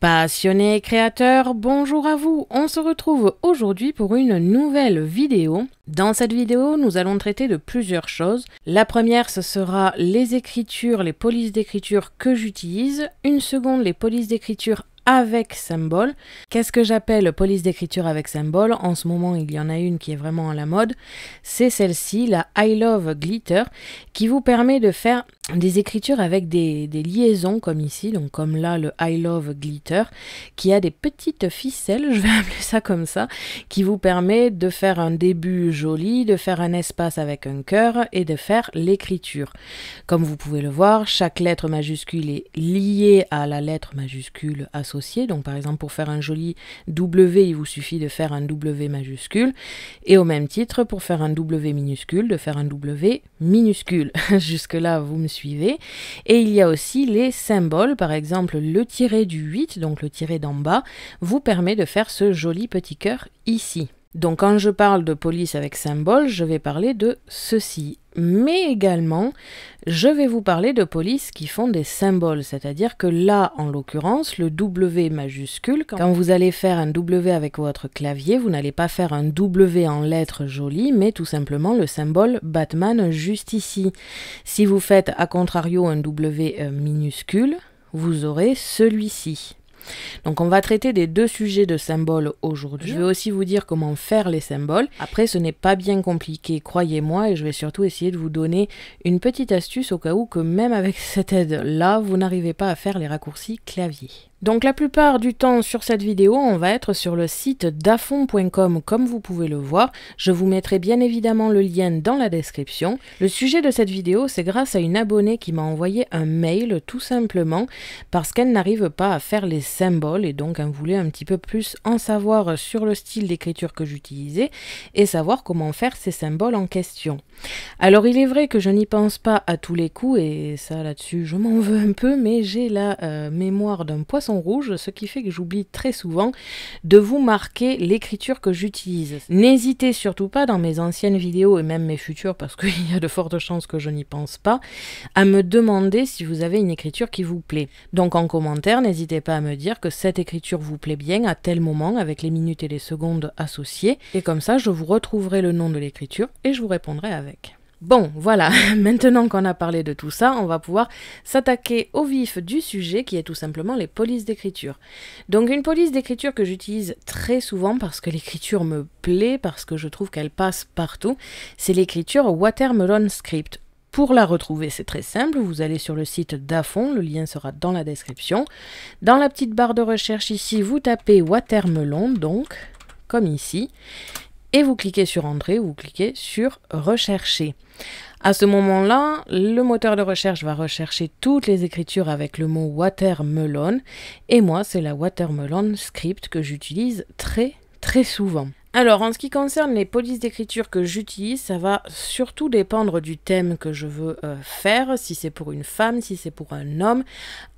Passionnés créateurs, bonjour à vous On se retrouve aujourd'hui pour une nouvelle vidéo. Dans cette vidéo, nous allons traiter de plusieurs choses. La première, ce sera les écritures, les polices d'écriture que j'utilise. Une seconde, les polices d'écriture avec symbole. Qu'est-ce que j'appelle police d'écriture avec symbole En ce moment, il y en a une qui est vraiment à la mode. C'est celle-ci, la I Love Glitter, qui vous permet de faire des écritures avec des, liaisons comme ici, donc comme là le I Love Glitter, qui a des petites ficelles, je vais appeler ça comme ça, qui vous permet de faire un début joli, de faire un espace avec un cœur et de faire l'écriture. Comme vous pouvez le voir, chaque lettre majuscule est liée à la lettre majuscule associée donc par exemple pour faire un joli W, il vous suffit de faire un W majuscule. Et au même titre, pour faire un W minuscule, de faire un W minuscule. Jusque-là, vous me suivez. Et il y a aussi les symboles. Par exemple, le tiré du 8, donc le tiré d'en bas, vous permet de faire ce joli petit cœur ici. Donc quand je parle de police avec symboles, je vais parler de ceci. Mais également, je vais vous parler de polices qui font des symboles, c'est-à-dire que là, en l'occurrence, le W majuscule, quand vous allez faire un W avec votre clavier, vous n'allez pas faire un W en lettres jolies, mais tout simplement le symbole Batman juste ici. Si vous faites à contrario un W euh, minuscule, vous aurez celui-ci. Donc on va traiter des deux sujets de symboles aujourd'hui. Je vais aussi vous dire comment faire les symboles. Après, ce n'est pas bien compliqué, croyez-moi, et je vais surtout essayer de vous donner une petite astuce au cas où que même avec cette aide-là, vous n'arrivez pas à faire les raccourcis clavier. Donc la plupart du temps sur cette vidéo, on va être sur le site dafond.com comme vous pouvez le voir. Je vous mettrai bien évidemment le lien dans la description. Le sujet de cette vidéo, c'est grâce à une abonnée qui m'a envoyé un mail tout simplement parce qu'elle n'arrive pas à faire les symboles et donc un hein, voulait un petit peu plus en savoir euh, sur le style d'écriture que j'utilisais et savoir comment faire ces symboles en question. Alors il est vrai que je n'y pense pas à tous les coups et ça là-dessus je m'en veux un peu mais j'ai la euh, mémoire d'un poisson rouge ce qui fait que j'oublie très souvent de vous marquer l'écriture que j'utilise. N'hésitez surtout pas dans mes anciennes vidéos et même mes futures parce qu'il y a de fortes chances que je n'y pense pas à me demander si vous avez une écriture qui vous plaît. Donc en commentaire n'hésitez pas à me dire que cette écriture vous plaît bien à tel moment avec les minutes et les secondes associées, et comme ça je vous retrouverai le nom de l'écriture et je vous répondrai avec. Bon, voilà, maintenant qu'on a parlé de tout ça, on va pouvoir s'attaquer au vif du sujet qui est tout simplement les polices d'écriture. Donc une police d'écriture que j'utilise très souvent parce que l'écriture me plaît, parce que je trouve qu'elle passe partout, c'est l'écriture Watermelon Script pour la retrouver, c'est très simple, vous allez sur le site dafond le lien sera dans la description. Dans la petite barre de recherche ici, vous tapez Watermelon, donc, comme ici, et vous cliquez sur Entrée ou vous cliquez sur Rechercher. À ce moment-là, le moteur de recherche va rechercher toutes les écritures avec le mot Watermelon, et moi, c'est la Watermelon script que j'utilise très très souvent. Alors, en ce qui concerne les polices d'écriture que j'utilise, ça va surtout dépendre du thème que je veux euh, faire, si c'est pour une femme, si c'est pour un homme,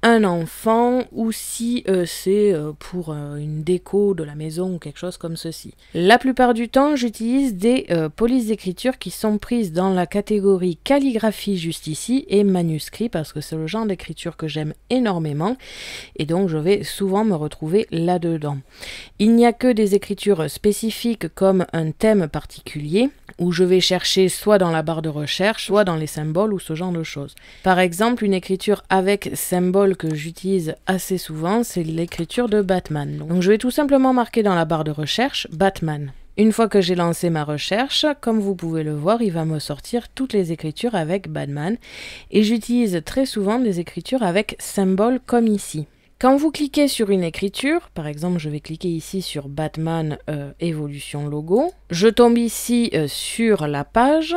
un enfant, ou si euh, c'est euh, pour une déco de la maison ou quelque chose comme ceci. La plupart du temps, j'utilise des polices d'écriture qui sont prises dans la catégorie calligraphie juste ici et manuscrit, parce que c'est le genre d'écriture que j'aime énormément, et donc je vais souvent me retrouver là-dedans. Il n'y a que des écritures spécifiques comme un thème particulier où je vais chercher soit dans la barre de recherche, soit dans les symboles ou ce genre de choses. Par exemple, une écriture avec symbole que j'utilise assez souvent, c'est l'écriture de Batman. Donc je vais tout simplement marquer dans la barre de recherche Batman. Une fois que j'ai lancé ma recherche, comme vous pouvez le voir, il va me sortir toutes les écritures avec Batman et j'utilise très souvent des écritures avec symboles comme ici. Quand vous cliquez sur une écriture, par exemple je vais cliquer ici sur Batman euh, Evolution Logo, je tombe ici euh, sur la page.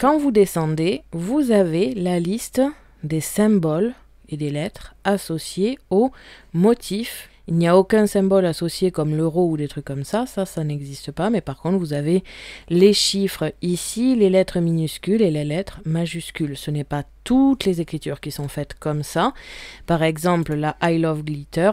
Quand vous descendez, vous avez la liste des symboles et des lettres associés au motif il n'y a aucun symbole associé comme l'euro ou des trucs comme ça, ça, ça n'existe pas, mais par contre, vous avez les chiffres ici, les lettres minuscules et les lettres majuscules. Ce n'est pas toutes les écritures qui sont faites comme ça. Par exemple, la I Love Glitter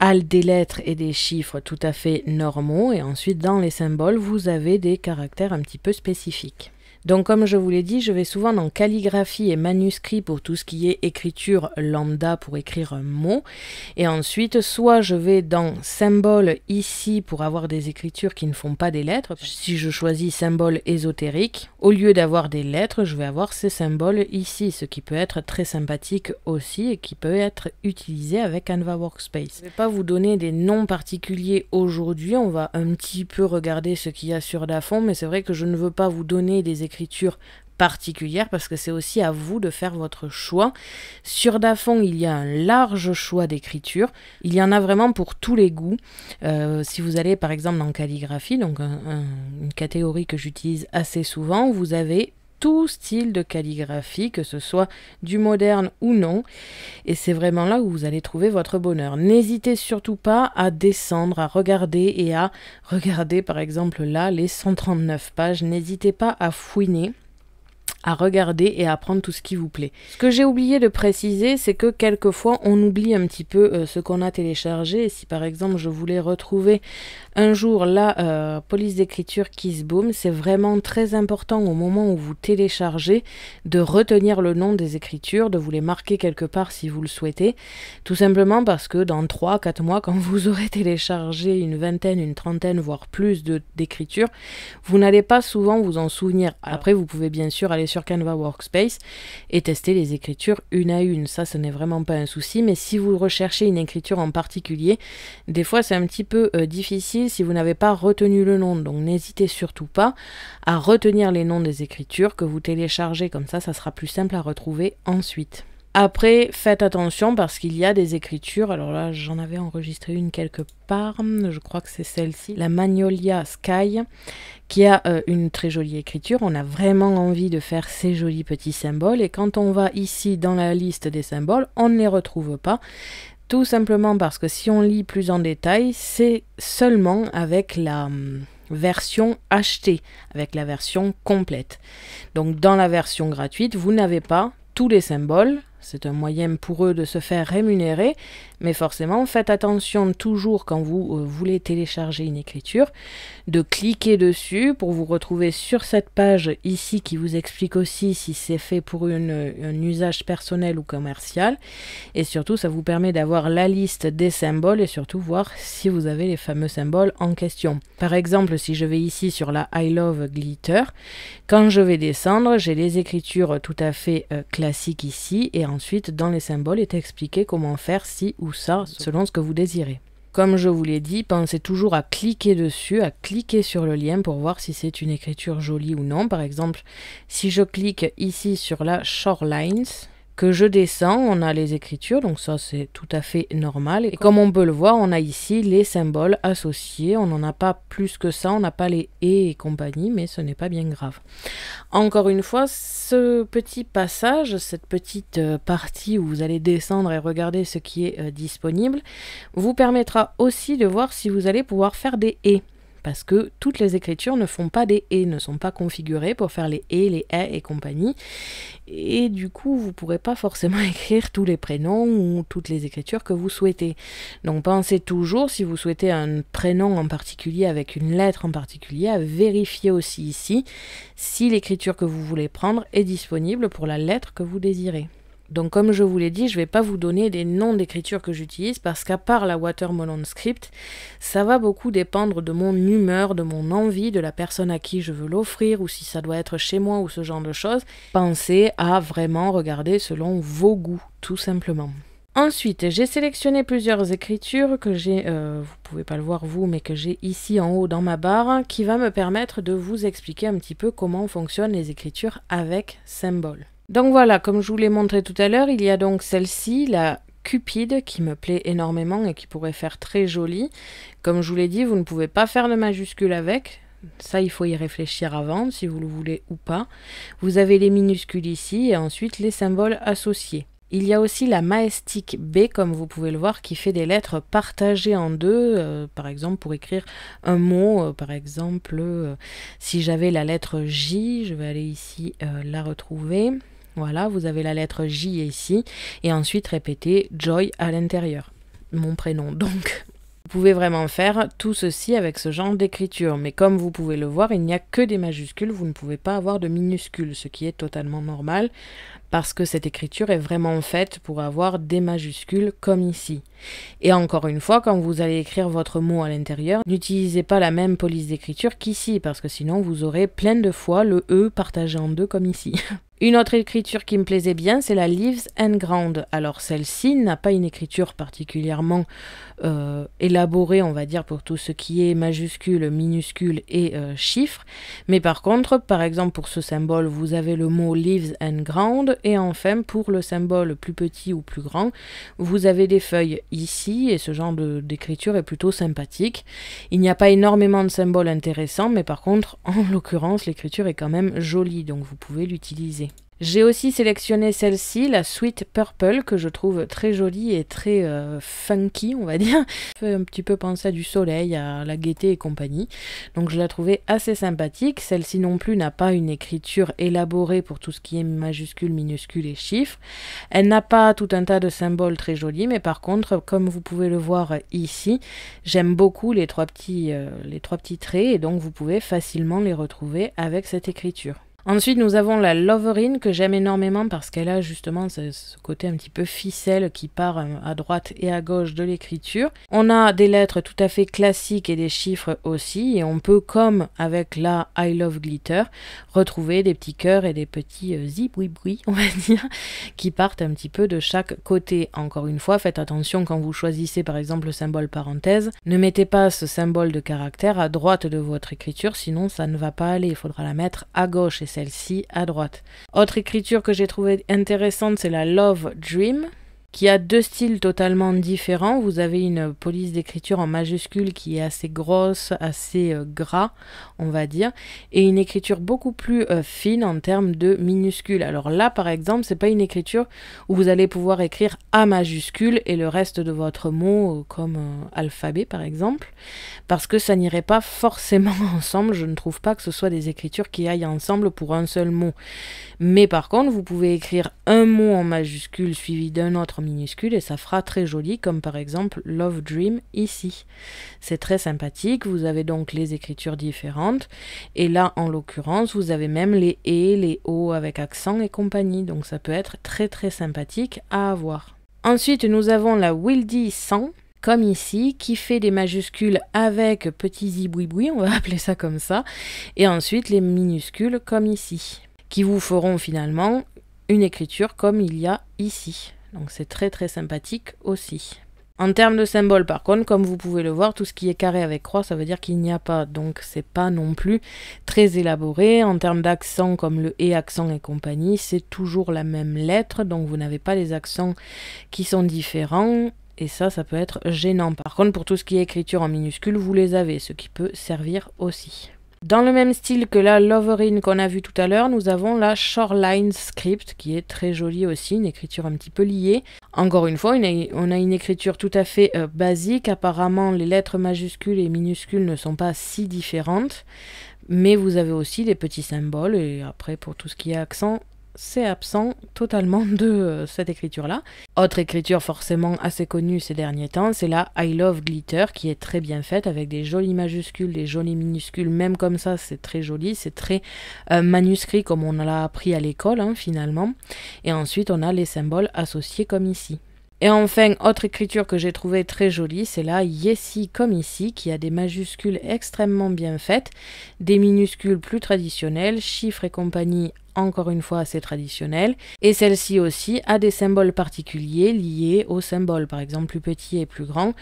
a des lettres et des chiffres tout à fait normaux, et ensuite, dans les symboles, vous avez des caractères un petit peu spécifiques. Donc comme je vous l'ai dit, je vais souvent dans calligraphie et manuscrit pour tout ce qui est écriture lambda pour écrire un mot. Et ensuite, soit je vais dans symbole ici pour avoir des écritures qui ne font pas des lettres. Si je choisis symbole ésotérique, au lieu d'avoir des lettres, je vais avoir ces symboles ici, ce qui peut être très sympathique aussi et qui peut être utilisé avec Anva Workspace. Je ne vais pas vous donner des noms particuliers aujourd'hui, on va un petit peu regarder ce qu'il y a sur la fond, mais c'est vrai que je ne veux pas vous donner des écritures particulière parce que c'est aussi à vous de faire votre choix. Sur Dafont, il y a un large choix d'écriture. Il y en a vraiment pour tous les goûts. Euh, si vous allez par exemple en calligraphie, donc une catégorie que j'utilise assez souvent, vous avez tout style de calligraphie, que ce soit du moderne ou non. Et c'est vraiment là où vous allez trouver votre bonheur. N'hésitez surtout pas à descendre, à regarder et à regarder par exemple là les 139 pages. N'hésitez pas à fouiner à regarder et à prendre tout ce qui vous plaît. Ce que j'ai oublié de préciser, c'est que quelquefois on oublie un petit peu euh, ce qu'on a téléchargé. si par exemple je voulais retrouver un jour la euh, police d'écriture Kissboom, c'est vraiment très important au moment où vous téléchargez de retenir le nom des écritures, de vous les marquer quelque part si vous le souhaitez. Tout simplement parce que dans 3-4 mois, quand vous aurez téléchargé une vingtaine, une trentaine, voire plus d'écritures, vous n'allez pas souvent vous en souvenir. Après, vous pouvez bien sûr aller sur Canva Workspace et tester les écritures une à une. Ça, ce n'est vraiment pas un souci, mais si vous recherchez une écriture en particulier, des fois c'est un petit peu euh, difficile si vous n'avez pas retenu le nom. Donc n'hésitez surtout pas à retenir les noms des écritures que vous téléchargez, comme ça, ça sera plus simple à retrouver ensuite. Après, faites attention parce qu'il y a des écritures. Alors là, j'en avais enregistré une quelque part. Je crois que c'est celle-ci, la Magnolia Sky, qui a euh, une très jolie écriture. On a vraiment envie de faire ces jolis petits symboles. Et quand on va ici dans la liste des symboles, on ne les retrouve pas. Tout simplement parce que si on lit plus en détail, c'est seulement avec la hum, version achetée, avec la version complète. Donc dans la version gratuite, vous n'avez pas tous les symboles c'est un moyen pour eux de se faire rémunérer, mais forcément, faites attention toujours quand vous euh, voulez télécharger une écriture, de cliquer dessus pour vous retrouver sur cette page ici qui vous explique aussi si c'est fait pour une, un usage personnel ou commercial. Et surtout, ça vous permet d'avoir la liste des symboles et surtout voir si vous avez les fameux symboles en question. Par exemple, si je vais ici sur la I Love Glitter, quand je vais descendre, j'ai les écritures tout à fait euh, classiques ici et ensuite dans les symboles est expliqué comment faire ci ou ça selon ce que vous désirez. Comme je vous l'ai dit, pensez toujours à cliquer dessus, à cliquer sur le lien pour voir si c'est une écriture jolie ou non. Par exemple, si je clique ici sur la Shorelines, que je descends, on a les écritures, donc ça c'est tout à fait normal. Et comme on peut le voir, on a ici les symboles associés, on n'en a pas plus que ça, on n'a pas les et et compagnie, mais ce n'est pas bien grave. Encore une fois, ce petit passage, cette petite euh, partie où vous allez descendre et regarder ce qui est euh, disponible, vous permettra aussi de voir si vous allez pouvoir faire des et parce que toutes les écritures ne font pas des et, ne sont pas configurées pour faire les et, les et et compagnie. Et du coup, vous ne pourrez pas forcément écrire tous les prénoms ou toutes les écritures que vous souhaitez. Donc pensez toujours, si vous souhaitez un prénom en particulier avec une lettre en particulier, à vérifier aussi ici si l'écriture que vous voulez prendre est disponible pour la lettre que vous désirez. Donc comme je vous l'ai dit, je ne vais pas vous donner des noms d'écriture que j'utilise parce qu'à part la Watermelon Script, ça va beaucoup dépendre de mon humeur, de mon envie, de la personne à qui je veux l'offrir ou si ça doit être chez moi ou ce genre de choses. Pensez à vraiment regarder selon vos goûts, tout simplement. Ensuite, j'ai sélectionné plusieurs écritures que j'ai, vous euh, vous pouvez pas le voir vous, mais que j'ai ici en haut dans ma barre, qui va me permettre de vous expliquer un petit peu comment fonctionnent les écritures avec symboles. Donc voilà, comme je vous l'ai montré tout à l'heure, il y a donc celle-ci, la Cupide, qui me plaît énormément et qui pourrait faire très jolie. Comme je vous l'ai dit, vous ne pouvez pas faire de majuscule avec, ça, il faut y réfléchir avant, si vous le voulez ou pas. Vous avez les minuscules ici et ensuite les symboles associés. Il y a aussi la maestique B, comme vous pouvez le voir, qui fait des lettres partagées en deux, euh, par exemple pour écrire un mot, euh, par exemple euh, si j'avais la lettre J, je vais aller ici la retrouver, voilà, vous avez la lettre J ici, et ensuite répétez Joy à l'intérieur, mon prénom donc. Vous pouvez vraiment faire tout ceci avec ce genre d'écriture, mais comme vous pouvez le voir, il n'y a que des majuscules, vous ne pouvez pas avoir de minuscules, ce qui est totalement normal, parce que cette écriture est vraiment faite pour avoir des majuscules comme ici. Et encore une fois, quand vous allez écrire votre mot à l'intérieur, n'utilisez pas la même police d'écriture qu'ici, parce que sinon vous aurez plein de fois le E partagé en deux comme ici. Une autre écriture qui me plaisait bien, c'est la Leaves and Ground. Alors celle-ci n'a pas une écriture particulièrement euh, élaborée, on va dire, pour tout ce qui est majuscule, minuscule et euh, chiffre. chiffres. Mais par contre, par exemple, pour ce symbole, vous avez le mot Leaves and Ground. Et enfin, pour le symbole plus petit ou plus grand, vous avez des feuilles ici. Et ce genre d'écriture est plutôt sympathique. Il n'y a pas énormément de symboles intéressants, mais par contre, en l'occurrence, l'écriture est quand même jolie. Donc vous pouvez l'utiliser. J'ai aussi sélectionné celle-ci, la Sweet Purple, que je trouve très jolie et très euh, funky, on va dire. Fait un petit peu penser à du soleil, à la gaieté et compagnie. Donc je la trouvais assez sympathique. Celle-ci non plus n'a pas une écriture élaborée pour tout ce qui est majuscule, minuscule et chiffres. Elle n'a pas tout un tas de symboles très jolis, mais par contre, comme vous pouvez le voir ici, j'aime beaucoup les trois, petits, euh, les trois petits traits et donc vous pouvez facilement les retrouver avec cette écriture. Ensuite, nous avons la Loverine que j'aime énormément parce qu'elle a justement ce, côté un petit peu ficelle qui part euh, à droite et à gauche de l'écriture. On a des lettres tout à fait classiques et des chiffres aussi. Et on peut, comme avec la I Love Glitter, retrouver des petits cœurs et des petits euh, zibouiboui, on va dire, qui partent un petit peu de chaque côté. Encore une fois, faites attention quand vous choisissez par exemple le symbole parenthèse. Ne mettez pas ce symbole de caractère à droite de votre écriture, sinon ça ne va pas aller. Il faudra la mettre à gauche. Et celle-ci à droite. Autre écriture que j'ai trouvée intéressante, c'est la Love Dream qui a deux styles totalement différents. Vous avez une police d'écriture en majuscule qui est assez grosse, assez euh, gras, on va dire, et une écriture beaucoup plus euh, fine en termes de minuscules. Alors là, par exemple, c'est pas une écriture où vous allez pouvoir écrire A majuscule et le reste de votre mot euh, comme alphabet, par exemple, parce que ça n'irait pas forcément ensemble. Je ne trouve pas que ce soit des écritures qui aillent ensemble pour un seul mot. Mais par contre, vous pouvez écrire un mot en majuscule suivi d'un autre minuscule et ça fera très joli comme par exemple Love Dream ici. C'est très sympathique, vous avez donc les écritures différentes et là en l'occurrence vous avez même les et, les o avec accent et compagnie donc ça peut être très très sympathique à avoir. Ensuite nous avons la Wildy 100 comme ici, qui fait des majuscules avec petits boui on va appeler ça comme ça, et ensuite les minuscules comme ici, qui vous feront finalement une écriture comme il y a ici. Donc c'est très très sympathique aussi. En termes de symboles, par contre, comme vous pouvez le voir, tout ce qui est carré avec croix, ça veut dire qu'il n'y a pas. Donc, c'est pas non plus très élaboré. En termes d'accent, comme le et accent et compagnie, c'est toujours la même lettre. Donc, vous n'avez pas les accents qui sont différents. Et ça, ça peut être gênant. Par contre, pour tout ce qui est écriture en minuscule, vous les avez, ce qui peut servir aussi. Dans le même style que la Loverine qu'on a vu tout à l'heure, nous avons la Shoreline Script qui est très jolie aussi, une écriture un petit peu liée. Encore une fois, on a une écriture tout à fait euh, basique. Apparemment, les lettres majuscules et minuscules ne sont pas si différentes. Mais vous avez aussi des petits symboles et après pour tout ce qui est accent, c'est absent totalement de euh, cette écriture-là. Autre écriture forcément assez connue ces derniers temps, c'est la I Love Glitter qui est très bien faite avec des jolies majuscules, des jolies minuscules, même comme ça c'est très joli, c'est très euh, manuscrit comme on l'a appris à l'école hein, finalement. Et ensuite on a les symboles associés comme ici. Et enfin, autre écriture que j'ai trouvée très jolie, c'est la Yesi, comme ici, qui a des majuscules extrêmement bien faites, des minuscules plus traditionnelles, chiffres et compagnie encore une fois assez traditionnelle, et celle-ci aussi a des symboles particuliers liés aux symboles, par exemple plus petits et plus grands,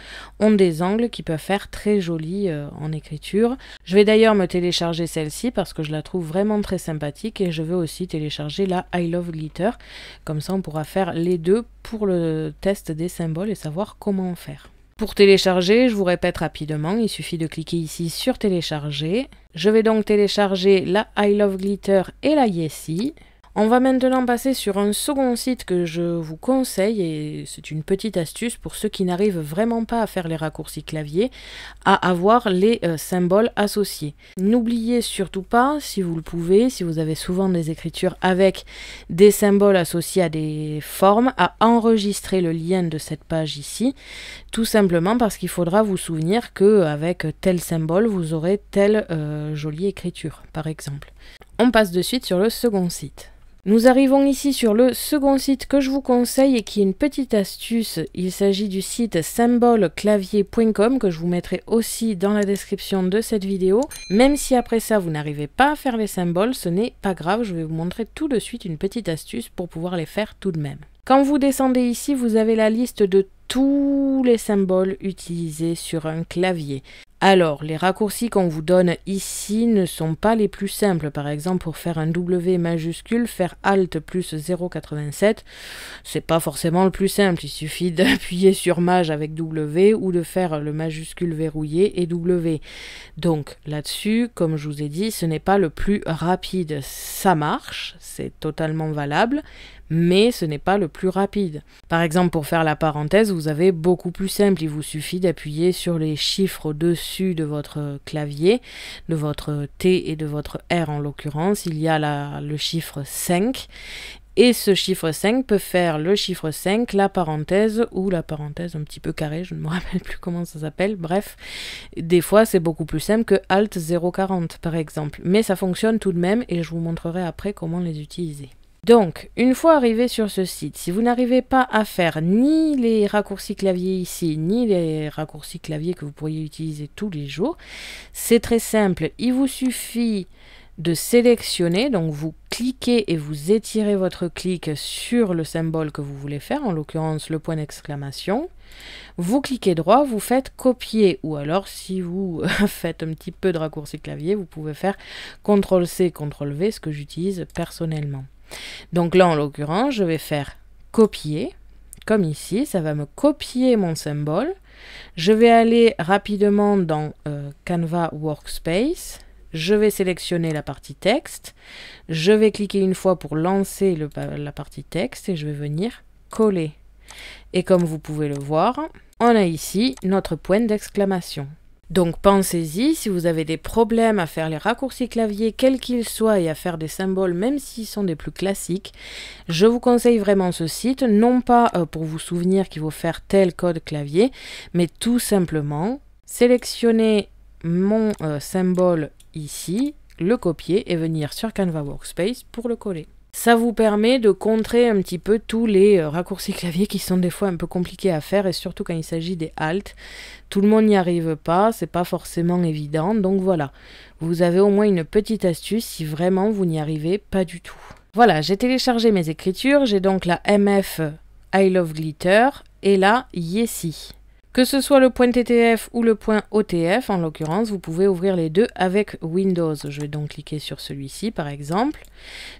ont des angles qui peuvent faire très joli euh, en écriture. Je vais d'ailleurs me télécharger celle-ci parce que je la trouve vraiment très sympathique et je veux aussi télécharger la I Love Glitter, comme ça on pourra faire les deux pour le test des symboles et savoir comment en faire. Pour télécharger, je vous répète rapidement, il suffit de cliquer ici sur télécharger. Je vais donc télécharger la I Love Glitter et la Yesi ». On va maintenant passer sur un second site que je vous conseille, et c'est une petite astuce pour ceux qui n'arrivent vraiment pas à faire les raccourcis clavier, à avoir les euh, symboles associés. N'oubliez surtout pas, si vous le pouvez, si vous avez souvent des écritures avec des symboles associés à des formes, à enregistrer le lien de cette page ici, tout simplement parce qu'il faudra vous souvenir qu'avec tel symbole, vous aurez telle euh, jolie écriture, par exemple. On passe de suite sur le second site. Nous arrivons ici sur le second site que je vous conseille et qui est une petite astuce. Il s'agit du site symboleclavier.com que je vous mettrai aussi dans la description de cette vidéo. Même si après ça vous n'arrivez pas à faire les symboles, ce n'est pas grave, je vais vous montrer tout de suite une petite astuce pour pouvoir les faire tout de même. Quand vous descendez ici, vous avez la liste de tous les symboles utilisés sur un clavier. Alors, les raccourcis qu'on vous donne ici ne sont pas les plus simples. Par exemple, pour faire un W majuscule, faire Alt plus 0,87, c'est pas forcément le plus simple. Il suffit d'appuyer sur Maj avec W ou de faire le majuscule verrouillé et W. Donc là-dessus, comme je vous ai dit, ce n'est pas le plus rapide. Ça marche, c'est totalement valable, mais ce n'est pas le plus rapide. Par exemple, pour faire la parenthèse, vous avez beaucoup plus simple. Il vous suffit d'appuyer sur les chiffres au-dessus de votre clavier, de votre T et de votre R en l'occurrence, il y a la, le chiffre 5. Et ce chiffre 5 peut faire le chiffre 5, la parenthèse ou la parenthèse un petit peu carrée, je ne me rappelle plus comment ça s'appelle, bref. Des fois, c'est beaucoup plus simple que Alt 040 par exemple. Mais ça fonctionne tout de même et je vous montrerai après comment les utiliser. Donc, une fois arrivé sur ce site, si vous n'arrivez pas à faire ni les raccourcis clavier ici, ni les raccourcis clavier que vous pourriez utiliser tous les jours, c'est très simple. Il vous suffit de sélectionner, donc vous cliquez et vous étirez votre clic sur le symbole que vous voulez faire, en l'occurrence le point d'exclamation. Vous cliquez droit, vous faites copier, ou alors si vous faites un petit peu de raccourcis clavier, vous pouvez faire CTRL-C, CTRL-V, ce que j'utilise personnellement. Donc là, en l'occurrence, je vais faire copier, comme ici, ça va me copier mon symbole. Je vais aller rapidement dans euh, Canva Workspace. Je vais sélectionner la partie texte. Je vais cliquer une fois pour lancer la partie texte et je vais venir coller. Et comme vous pouvez le voir, on a ici notre point d'exclamation. Donc pensez-y, si vous avez des problèmes à faire les raccourcis clavier, quels qu'ils soient, et à faire des symboles, même s'ils sont des plus classiques, je vous conseille vraiment ce site, non pas euh, pour vous souvenir qu'il faut faire tel code clavier, mais tout simplement sélectionner mon euh, symbole ici, le copier et venir sur Canva Workspace pour le coller. Ça vous permet de contrer un petit peu tous les euh, raccourcis clavier qui sont des fois un peu compliqués à faire et surtout quand il s'agit des Alt. Tout le monde n'y arrive pas, c'est pas forcément évident. Donc voilà, vous avez au moins une petite astuce si vraiment vous n'y arrivez pas du tout. Voilà, j'ai téléchargé mes écritures, j'ai donc la MF I Love Glitter et la Yesi. Que ce soit le point .ttf ou le point .otf, en l'occurrence, vous pouvez ouvrir les deux avec Windows. Je vais donc cliquer sur celui-ci, par exemple,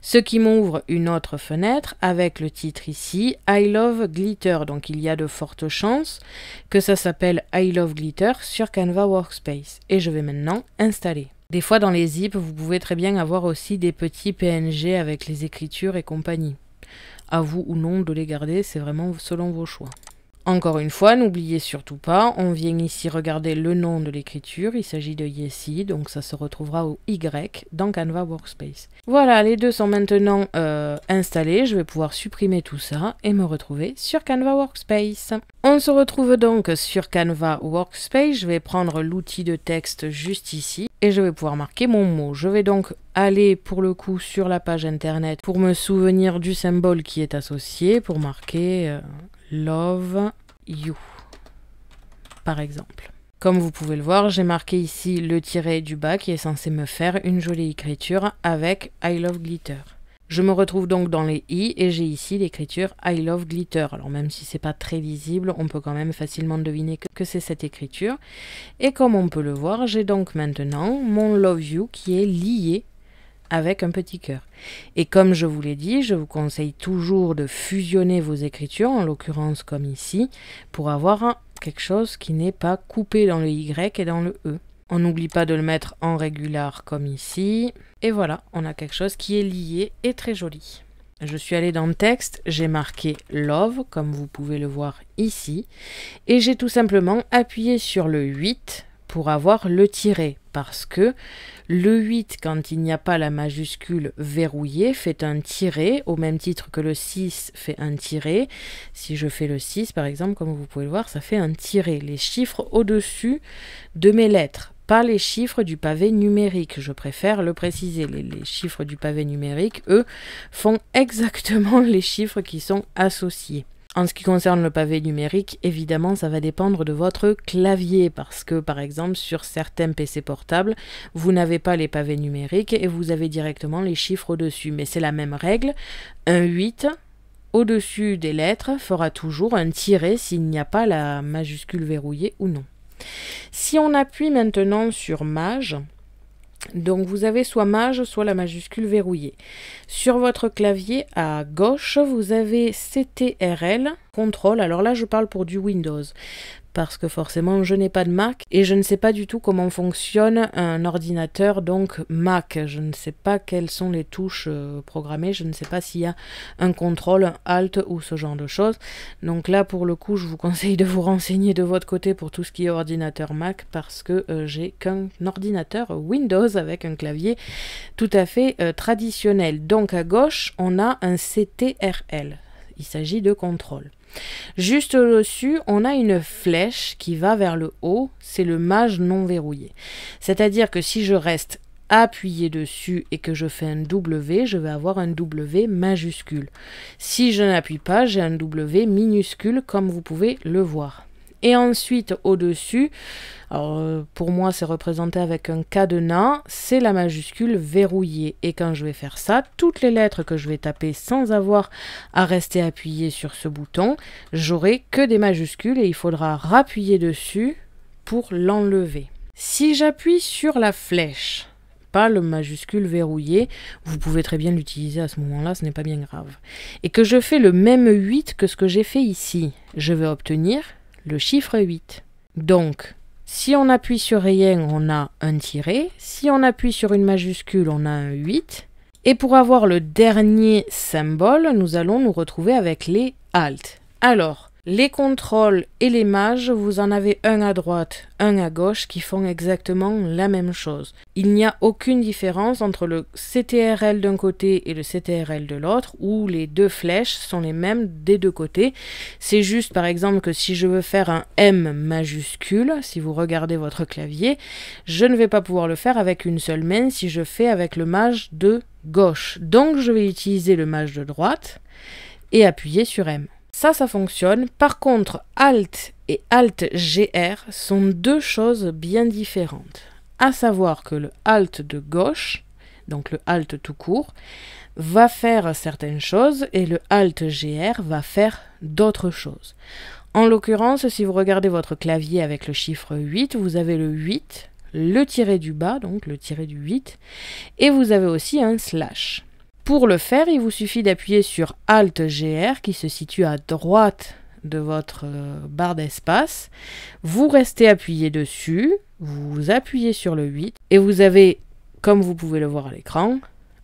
ce qui m'ouvre une autre fenêtre avec le titre ici « I love Glitter ». Donc, il y a de fortes chances que ça s'appelle « I love Glitter » sur Canva Workspace. Et je vais maintenant installer. Des fois, dans les zips, vous pouvez très bien avoir aussi des petits PNG avec les écritures et compagnie. À vous ou non de les garder, c'est vraiment selon vos choix. Encore une fois, n'oubliez surtout pas, on vient ici regarder le nom de l'écriture, il s'agit de Yessi, donc ça se retrouvera au Y dans Canva Workspace. Voilà, les deux sont maintenant euh, installés, je vais pouvoir supprimer tout ça et me retrouver sur Canva Workspace. On se retrouve donc sur Canva Workspace, je vais prendre l'outil de texte juste ici et je vais pouvoir marquer mon mot. Je vais donc aller pour le coup sur la page internet pour me souvenir du symbole qui est associé, pour marquer euh, love you, par exemple. Comme vous pouvez le voir, j'ai marqué ici le tiret du bas qui est censé me faire une jolie écriture avec I love glitter. Je me retrouve donc dans les i et j'ai ici l'écriture I love glitter. Alors même si c'est pas très visible, on peut quand même facilement deviner que c'est cette écriture. Et comme on peut le voir, j'ai donc maintenant mon love you qui est lié avec un petit cœur. Et comme je vous l'ai dit, je vous conseille toujours de fusionner vos écritures, en l'occurrence comme ici, pour avoir quelque chose qui n'est pas coupé dans le Y et dans le E. On n'oublie pas de le mettre en régular comme ici. Et voilà, on a quelque chose qui est lié et très joli. Je suis allée dans le texte, j'ai marqué Love, comme vous pouvez le voir ici, et j'ai tout simplement appuyé sur le 8 pour avoir le tiré, parce que le 8, quand il n'y a pas la majuscule verrouillée, fait un tiré, au même titre que le 6 fait un tiré. Si je fais le 6, par exemple, comme vous pouvez le voir, ça fait un tiré. les chiffres au-dessus de mes lettres pas les chiffres du pavé numérique, je préfère le préciser. les, chiffres du pavé numérique, eux, font exactement les chiffres qui sont associés. En ce qui concerne le pavé numérique, évidemment, ça va dépendre de votre clavier parce que, par exemple, sur certains PC portables, vous n'avez pas les pavés numériques et vous avez directement les chiffres au-dessus. Mais c'est la même règle. Un 8 au-dessus des lettres fera toujours un tiré s'il n'y a pas la majuscule verrouillée ou non. Si on appuie maintenant sur Mage, donc vous avez soit maj, soit la majuscule verrouillée. Sur votre clavier à gauche, vous avez CTRL, contrôle. Alors là, je parle pour du Windows parce que forcément je n'ai pas de Mac et je ne sais pas du tout comment fonctionne un ordinateur donc Mac. Je ne sais pas quelles sont les touches euh, programmées, je ne sais pas s'il y a un contrôle, un alt ou ce genre de choses. Donc là pour le coup je vous conseille de vous renseigner de votre côté pour tout ce qui est ordinateur Mac parce que euh, j'ai qu'un ordinateur Windows avec un clavier tout à fait euh, traditionnel. Donc à gauche on a un CTRL. Il s'agit de contrôle. Juste au-dessus, on a une flèche qui va vers le haut, c'est le mage non verrouillé. C'est-à-dire que si je reste appuyé dessus et que je fais un W, je vais avoir un W majuscule. Si je n'appuie pas, j'ai un W minuscule comme vous pouvez le voir. Et ensuite, au-dessus, euh, pour moi, c'est représenté avec un cadenas, c'est la majuscule verrouillée. Et quand je vais faire ça, toutes les lettres que je vais taper sans avoir à rester appuyé sur ce bouton, j'aurai que des majuscules et il faudra rappuyer dessus pour l'enlever. Si j'appuie sur la flèche, pas le majuscule verrouillé, vous pouvez très bien l'utiliser à ce moment-là, ce n'est pas bien grave. Et que je fais le même 8 que ce que j'ai fait ici, je vais obtenir le chiffre 8. Donc, si on appuie sur rien, on a un tiré. Si on appuie sur une majuscule, on a un 8. Et pour avoir le dernier symbole, nous allons nous retrouver avec les alt. Alors, les contrôles et les mages, vous en avez un à droite, un à gauche qui font exactement la même chose. Il n'y a aucune différence entre le CTRL d'un côté et le CTRL de l'autre, où les deux flèches sont les mêmes des deux côtés. C'est juste par exemple que si je veux faire un M majuscule, si vous regardez votre clavier, je ne vais pas pouvoir le faire avec une seule main si je fais avec le mage de gauche. Donc je vais utiliser le mage de droite et appuyer sur M. Ça, ça fonctionne. Par contre, Alt et Alt GR sont deux choses bien différentes. À savoir que le Alt de gauche, donc le Alt tout court, va faire certaines choses et le Alt GR va faire d'autres choses. En l'occurrence, si vous regardez votre clavier avec le chiffre 8, vous avez le 8, le tiré du bas, donc le tiré du 8, et vous avez aussi un slash. Pour le faire, il vous suffit d'appuyer sur Alt GR qui se situe à droite de votre euh, barre d'espace. Vous restez appuyé dessus, vous appuyez sur le 8 et vous avez, comme vous pouvez le voir à l'écran,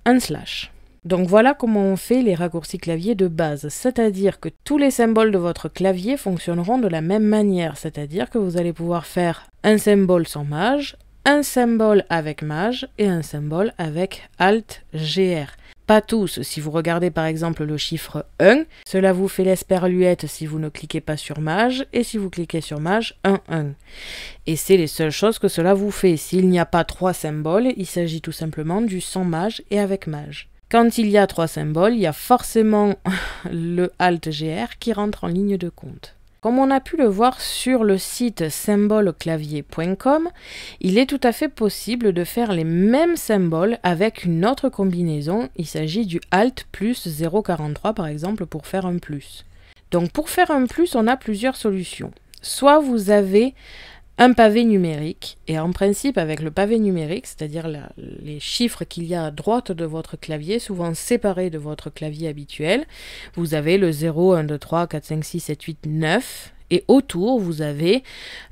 un slash. Donc voilà comment on fait les raccourcis clavier de base, c'est-à-dire que tous les symboles de votre clavier fonctionneront de la même manière, c'est-à-dire que vous allez pouvoir faire un symbole sans mage, un symbole avec mage et un symbole avec alt gr pas tous. Si vous regardez par exemple le chiffre 1, cela vous fait l'esperluette si vous ne cliquez pas sur mage, et si vous cliquez sur mage, 1, 1. Et c'est les seules choses que cela vous fait. S'il n'y a pas trois symboles, il s'agit tout simplement du sans mage et avec mage. Quand il y a trois symboles, il y a forcément le Alt-GR qui rentre en ligne de compte. Comme on a pu le voir sur le site symboleclavier.com, il est tout à fait possible de faire les mêmes symboles avec une autre combinaison. Il s'agit du Alt plus 043 par exemple pour faire un plus. Donc pour faire un plus, on a plusieurs solutions. Soit vous avez un pavé numérique. Et en principe, avec le pavé numérique, c'est-à-dire les chiffres qu'il y a à droite de votre clavier, souvent séparés de votre clavier habituel, vous avez le 0, 1, 2, 3, 4, 5, 6, 7, 8, 9. Et autour, vous avez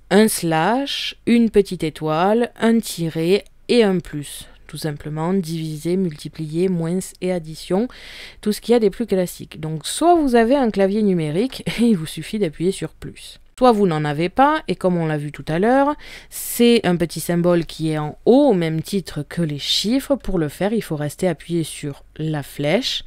un slash, une petite étoile, un tiré et un plus tout simplement diviser, multiplier, moins et addition, tout ce qu'il y a des plus classiques. Donc soit vous avez un clavier numérique et il vous suffit d'appuyer sur plus. Soit vous n'en avez pas, et comme on l'a vu tout à l'heure, c'est un petit symbole qui est en haut au même titre que les chiffres. Pour le faire, il faut rester appuyé sur la flèche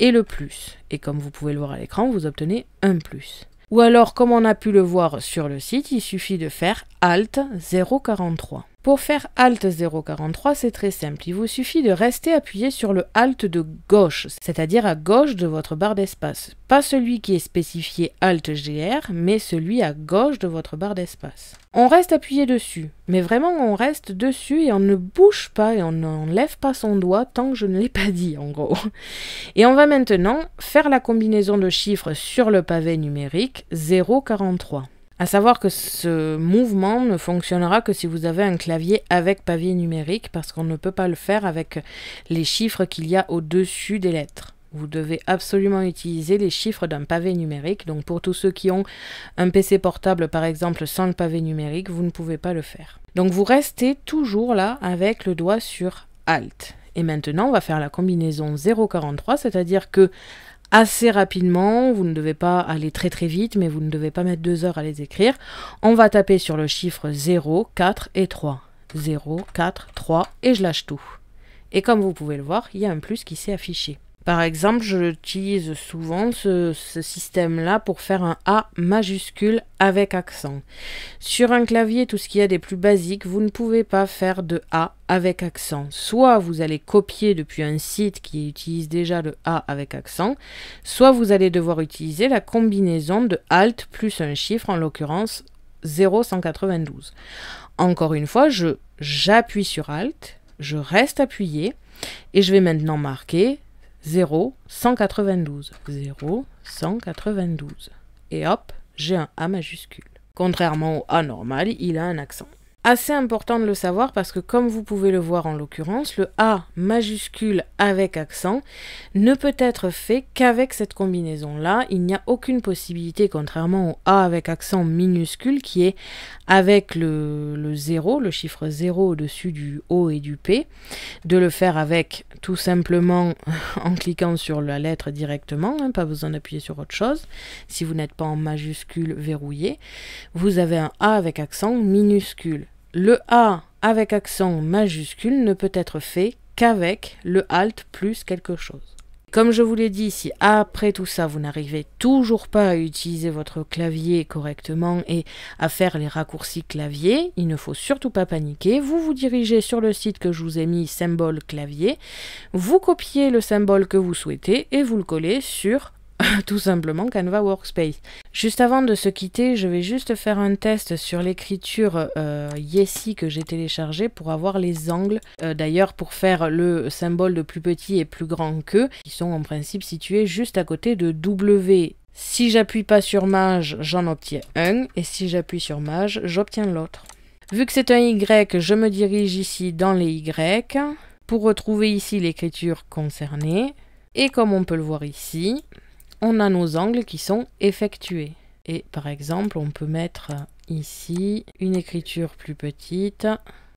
et le plus. Et comme vous pouvez le voir à l'écran, vous obtenez un plus. Ou alors, comme on a pu le voir sur le site, il suffit de faire Alt 043. Pour faire Alt 043, c'est très simple. Il vous suffit de rester appuyé sur le Alt de gauche, c'est-à-dire à gauche de votre barre d'espace. Pas celui qui est spécifié Alt GR, mais celui à gauche de votre barre d'espace. On reste appuyé dessus, mais vraiment on reste dessus et on ne bouge pas et on n'enlève pas son doigt tant que je ne l'ai pas dit en gros. Et on va maintenant faire la combinaison de chiffres sur le pavé numérique 043. À savoir que ce mouvement ne fonctionnera que si vous avez un clavier avec pavé numérique, parce qu'on ne peut pas le faire avec les chiffres qu'il y a au-dessus des lettres. Vous devez absolument utiliser les chiffres d'un pavé numérique. Donc pour tous ceux qui ont un PC portable par exemple sans le pavé numérique, vous ne pouvez pas le faire. Donc vous restez toujours là avec le doigt sur Alt. Et maintenant, on va faire la combinaison 0,43, c'est-à-dire que assez rapidement. Vous ne devez pas aller très très vite, mais vous ne devez pas mettre deux heures à les écrire. On va taper sur le chiffre 0, 4 et 3. 0, 4, 3 et je lâche tout. Et comme vous pouvez le voir, il y a un plus qui s'est affiché. Par exemple, j'utilise souvent ce, système-là pour faire un A majuscule avec accent. Sur un clavier, tout ce qu'il y a des plus basiques, vous ne pouvez pas faire de A avec accent. Soit vous allez copier depuis un site qui utilise déjà le A avec accent, soit vous allez devoir utiliser la combinaison de Alt plus un chiffre, en l'occurrence 0192. Encore une fois, j'appuie sur Alt, je reste appuyé et je vais maintenant marquer 0, 192, 0, 192. Et hop, j'ai un A majuscule. Contrairement au A normal, il a un accent. Assez important de le savoir parce que comme vous pouvez le voir en l'occurrence, le A majuscule avec accent ne peut être fait qu'avec cette combinaison-là. Il n'y a aucune possibilité, contrairement au A avec accent minuscule qui est avec le, le 0, le chiffre 0 au-dessus du O et du P, de le faire avec tout simplement en cliquant sur la lettre directement, hein, pas besoin d'appuyer sur autre chose, si vous n'êtes pas en majuscule verrouillé. Vous avez un A avec accent minuscule. Le A avec accent majuscule ne peut être fait qu'avec le alt plus quelque chose. Comme je vous l'ai dit, si après tout ça vous n'arrivez toujours pas à utiliser votre clavier correctement et à faire les raccourcis clavier, il ne faut surtout pas paniquer. Vous vous dirigez sur le site que je vous ai mis, symbole clavier, vous copiez le symbole que vous souhaitez et vous le collez sur tout simplement Canva Workspace. Juste avant de se quitter, je vais juste faire un test sur l'écriture euh, Yessi que j'ai téléchargée pour avoir les angles. Euh, d'ailleurs, pour faire le symbole de plus petit et plus grand que, qui sont en principe situés juste à côté de W. Si j'appuie pas sur Mage, j'en obtiens un, et si j'appuie sur Mage, j'obtiens l'autre. Vu que c'est un Y, je me dirige ici dans les Y pour retrouver ici l'écriture concernée. Et comme on peut le voir ici, on a nos angles qui sont effectués. Et par exemple, on peut mettre ici une écriture plus petite,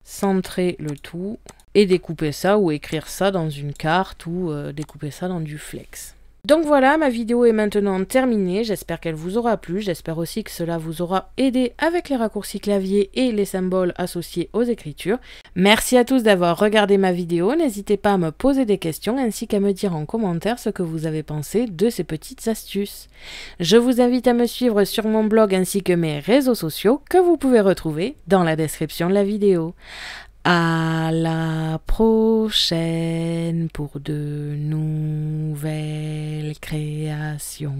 centrer le tout et découper ça ou écrire ça dans une carte ou euh, découper ça dans du flex. Donc voilà, ma vidéo est maintenant terminée, j'espère qu'elle vous aura plu, j'espère aussi que cela vous aura aidé avec les raccourcis clavier et les symboles associés aux écritures. Merci à tous d'avoir regardé ma vidéo, n'hésitez pas à me poser des questions ainsi qu'à me dire en commentaire ce que vous avez pensé de ces petites astuces. Je vous invite à me suivre sur mon blog ainsi que mes réseaux sociaux que vous pouvez retrouver dans la description de la vidéo. À la prochaine pour de nouvelles créations.